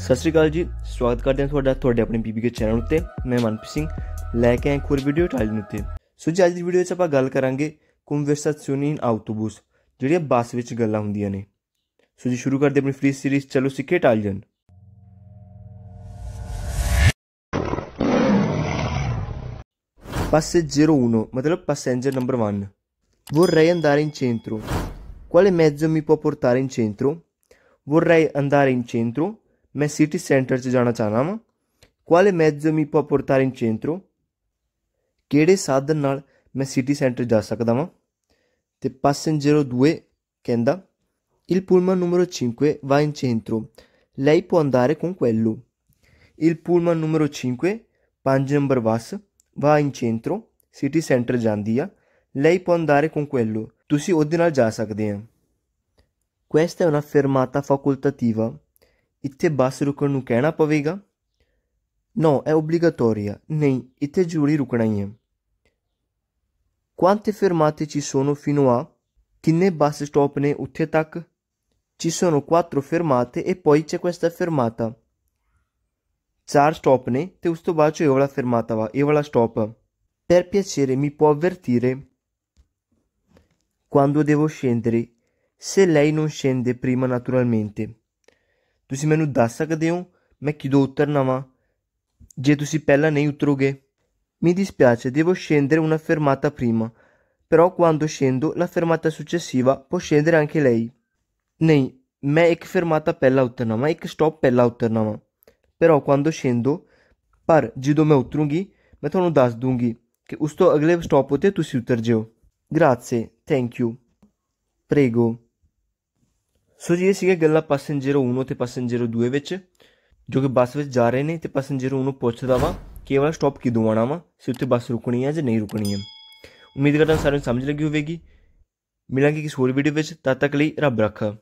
ਸਤਿ ਸ਼੍ਰੀ ਅਕਾਲ ਜੀ ਸਵਾਗਤ ਕਰਦੇ ਹਾਂ ਤੁਹਾਡਾ ਤੁਹਾਡੇ ਆਪਣੇ ਬੀਬੀ ਕੇ ਚੈਨਲ ਉੱਤੇ ਮੈਂ ਮਨਪ੍ਰੀਤ ਸਿੰਘ ਲੈ ਕੇ ਆਇਆ ਇੱਕ ਵੀਡੀਓ ਵੀਡੀਓ ਨੂੰ ਤੇ ਸੋ ਅੱਜ ਦੀ ਵੀਡੀਓ ਵਿੱਚ ਆਪਾਂ ਗੱਲ ਕਰਾਂਗੇ ਕੁੰਵਰਸਾ ਇਨ ਆਟੋਬਸ ਜਿਹੜੀਆਂ ਬੱਸ ਵਿੱਚ ਗੱਲਾਂ ਹੁੰਦੀਆਂ ਨੇ ਸੋ ਜੀ ਸ਼ੁਰੂ ਕਰਦੇ ਆਪਣੀ ਫ੍ਰੀ ਸੀਰੀਜ਼ ਚਲੋ ਸਿੱਖੇ ਟਾਈਲਨ ਬੱਸ 01 ਮਤਲਬ ਪੈਸੇਂਜਰ ਨੰਬਰ 1 ਵੋ vorrei andare ਚੈਂਟਰੋ centro ਮੈਜੋ ਮੀ ਪੋ può ਇਨ ਚੈਂਟਰੋ ਵੋ vorrei andare ਇਨ ਚੈਂਟਰੋ मैं city center च जाना चाह्न्नां quale mezzo mi può portare in centro केह्ड़े साधन नाल में city center जाई सकदा वां ते passeggero 2 chieda il pullman numero 5 va in centro lei può andare con quello il pullman numero 5 5 number bus va in centro city center ਜਾਂਦੀ ਆ lei può andare con quello tu si ਨਾਲ ਜਾ ਸਕਦੇ questa è una fermata facoltativa ਇੱਥੇ ਬੱਸ ਰੁਕਣ ਨੂੰ ਕਹਿਣਾ ਪਵੇਗਾ No, è obbligatoria. Nei, ਇੱਥੇ ਜ਼ਰੂਰੀ ਰੁਕਣਾ ਹੀ ਹੈ Quante fermate ci sono fino a? Kinne bus stop ne utte tak? Ci sono quattro fermate e poi c'è questa fermata. Char stop ne, te usto bacio io la fermata va, io la stop. Per piacere mi può avvertire quando devo scendere, se lei non scende prima naturalmente. ਤੁਸੀਂ ਮੈਨੂੰ ਦੱਸ ਸਕਦੇ ਹੋ ਮੈਂ ਕਿਦੋਂ ਉਤਰਨਾ ਵਾਂ ਜੇ ਤੁਸੀਂ ਪਹਿਲਾਂ ਨਹੀਂ ਉਤਰੋਗੇ Mi dispiace, devo scendere una fermata prima, però quando scendo la fermata successiva può scendere anche lei. ਨਹੀਂ ਮੈਂ ਇੱਕ ਫਰਮਾਤਾ ਪਹਿਲਾਂ ਉਤਰਨਾ ਵਾਂ ਇੱਕ ਸਟਾਪ ਪਹਿਲਾਂ ਉਤਰਨਾ ਵਾਂ però quando scendo ਪਰ ਜਦੋਂ ਮੈਂ ਉਤਰੂੰਗੀ ਮੈਂ ਤੁਹਾਨੂੰ ਦੱਸ ਦੂੰਗੀ ਕਿ ਉਸ ਤੋਂ ਅਗਲੇ ਸਟਾਪ ਉਤੇ ਤੁਸੀਂ ਉਤਰ ਜਿਓ grazie thank you prego ਸੋ ਇਹ ਸੀਗੇ ਗੱਲਾਂ ਪੈਸੇਂਜਰ 1 ਤੇ ਪੈਸੇਂਜਰ 2 ਵਿੱਚ ਜੋ ਕਿ ਬੱਸ ਵਿੱਚ ਜਾ ਰਹੇ ਨੇ ਤੇ ਪੈਸੇਂਜਰ ਨੂੰ ਪੁੱਛਦਾ ਵਾ ਕਿ ਵਾਲਾ ਸਟਾਪ ਕਿਦੋਂ ਆਣਾ ਵਾ ਸੀ ਉੱਤੇ ਬੱਸ ਰੁਕਣੀ ਹੈ ਜਾਂ ਨਹੀਂ ਰੁਕਣੀ ਹੈ ਉਮੀਦ ਕਰਦਾ ਸਾਰਿਆਂ ਨੂੰ ਸਮਝ ਲੱਗੀ ਹੋਵੇਗੀ ਮਿਲਾਂਗੇ ਕਿਸੇ ਹੋਰ ਵੀਡੀਓ ਵਿੱਚ ਤਦ ਤੱਕ ਲਈ ਰੱਬ ਰੱਖਾ